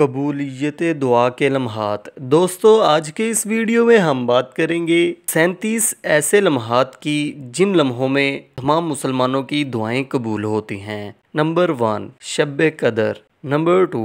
कबूलियत दुआ के लम्हात दोस्तों आज के इस वीडियो में हम बात करेंगे सैंतीस ऐसे लम्हात की जिन लम्हों में तमाम मुसलमानों की दुआएं कबूल होती हैं नंबर वन शब कदर नंबर टू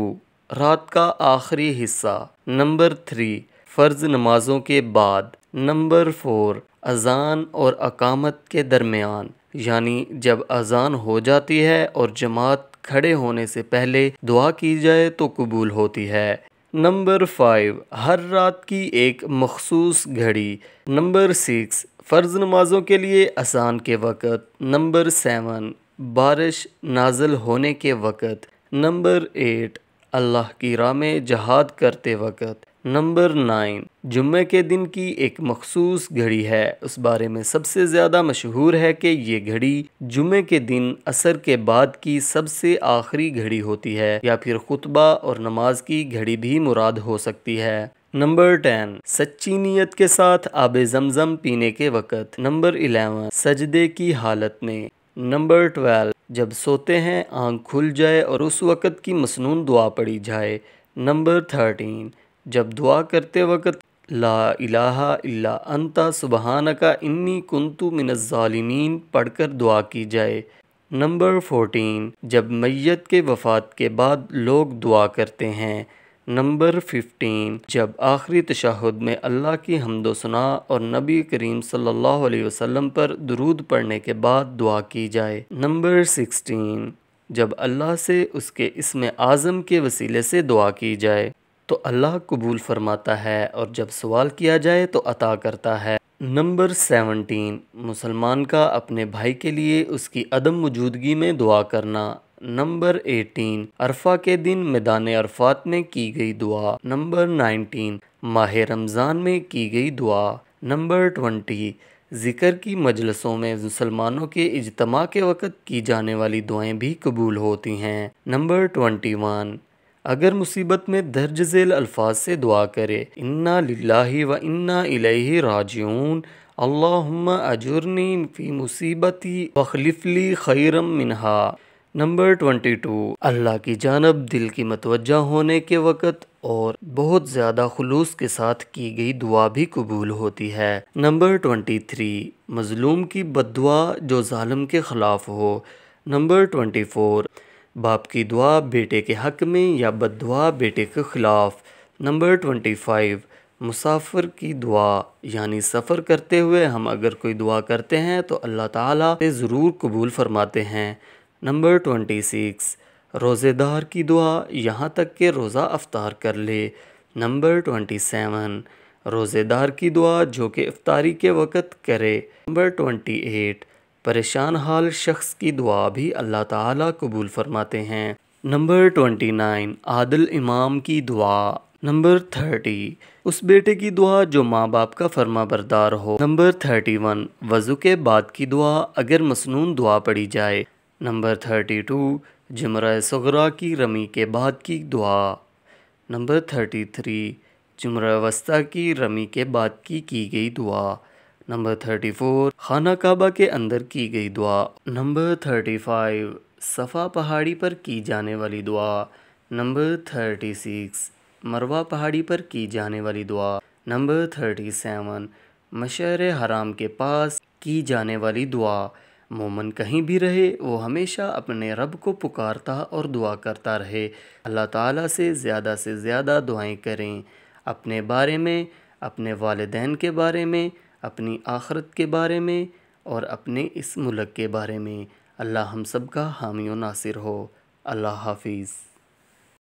रात का आखिरी हिस्सा नंबर थ्री फ़र्ज़ नमाजों के बाद नंबर फोर अजान और अकामत के दरमियान यानी जब अजान हो जाती है और जमात खड़े होने से पहले दुआ की जाए तो कबूल होती है नंबर फाइव हर रात की एक मखसूस घड़ी नंबर सिक्स फ़र्ज नमाज़ों के लिए आसान के वक़्त नंबर सेवन बारिश नाजल होने के वक़्त नंबर एट अल्लाह की राह में जहाद करते वक़्त नंबर नाइन जुम्मे के दिन की एक मखसूस घड़ी है उस बारे में सबसे ज़्यादा मशहूर है कि ये घड़ी जुम्मे के दिन असर के बाद की सबसे आखिरी घड़ी होती है या फिर खुतबा और नमाज की घड़ी भी मुराद हो सकती है नंबर टेन सच्ची नीयत के साथ आब जमजम पीने के वक़्त नंबर एलेवन सजदे की हालत में नंबर ट्वेल्व जब सोते हैं आंख खुल जाए और उस वक़्त की मसनून दुआ पड़ी जाए नंबर थर्टीन जब दुआ करते वक्त ला इलाहा इल्ला अंता सुबहाना का इन्नी कुंतु मिनज़ालिमीन पढ़कर दुआ की जाए नंबर फोर्टीन जब मैत के वफात के बाद लोग दुआ करते हैं नंबर फिफ्टीन जब आखिरी तशहद में अल्लाह की हमदोसना और नबी करीम सल्लल्लाहु अलैहि वसल्लम पर दरूद पढ़ने के बाद दुआ की जाए नंबर सिक्सटीन जब अल्लाह से उसके इसम आज़म के वसीले से दुआ की जाए तो अल्लाह कबूल फरमाता है और जब सवाल किया जाए तो अता करता है नंबर सेवनटीन मुसलमान का अपने भाई के लिए उसकी अदम मौजूदगी में दुआ करना नंबर एटीन अरफा के दिन मैदान अरफात में की गई दुआ नंबर नाइनटीन माह रमज़ान में की गई दुआ नंबर ट्वेंटी ज़िक्र की मजलसों में मुसलमानों के इजतमा के वक़्त की जाने वाली दुआएं भी कबूल होती हैं नंबर ट्वेंटी वन अगर मुसीबत में दर्ज झेल अल्फाज से दुआ करे इन्ना लाही व इन्ना इलही राजून अल्लाहुम्मा अजुर्नी फी मुसीबती वखलिफली खैरम मिनहा नंबर ट्वेंटी टू अल्लाह की जानब दिल की मतवजा होने के वक़्त और बहुत ज़्यादा खलूस के साथ की गई दुआ भी कबूल होती है नंबर ट्वेंटी थ्री मज़लूम की बदुआ जो ालम के ख़िलाफ़ हो नंबर ट्वेंटी फोर बाप की दुआ बेटे के हक में या बदुआ बेटे के ख़िलाफ़ नंबर ट्वेंटी फाइव मुसाफिर की दुआ यानी सफ़र करते हुए हम अगर कोई दुआ करते हैं तो अल्लाह ताला से ज़रूर कबूल फरमाते हैं नंबर ट्वेंटी सिक्स रोज़ेदार की दुआ यहाँ तक के रोज़ा अफ्तार कर ले नंबर ट्वेंटी सेवन रोज़ेदार की दुआ जो कि इफ्तारी के वक़्त करे नंबर ट्वेंटी एट परेशान हाल शख्स की दुआ भी अल्लाह ताला कबूल फरमाते हैं नंबर ट्वेंटी नाइन आदिल इमाम की दुआ नंबर थर्टी उस बेटे की दुआ जो माँ बाप का फर्मा बरदार हो नंबर थर्टी वन वज़ू के बाद की दुआ अगर मसनून दुआ पड़ी जाए नंबर थर्टी टू जमरा सगरा की रमी के बाद की दुआ नंबर थर्टी थ्री जमरा वस्ता की रमी के बाद की की गई दुआ नंबर थर्टी फोर खाना काबा के अंदर की गई दुआ नंबर थर्टी फाइव सफ़ा पहाड़ी पर की जाने वाली दुआ नंबर थर्टी सिक्स मरवा पहाड़ी पर की जाने वाली दुआ नंबर थर्टी सेवन मशर हराम के पास की जाने वाली दुआ मोमन कहीं भी रहे वो हमेशा अपने रब को पुकारता और दुआ करता रहे अल्लाह ताला से ज़्यादा से ज़्यादा दुआएं करें अपने बारे में अपने वालदेन के बारे में अपनी आखरत के बारे में और अपने इस मुल्क के बारे में अल्लाह हम सब का हामी नासिर हो अल्लाह हाफिज़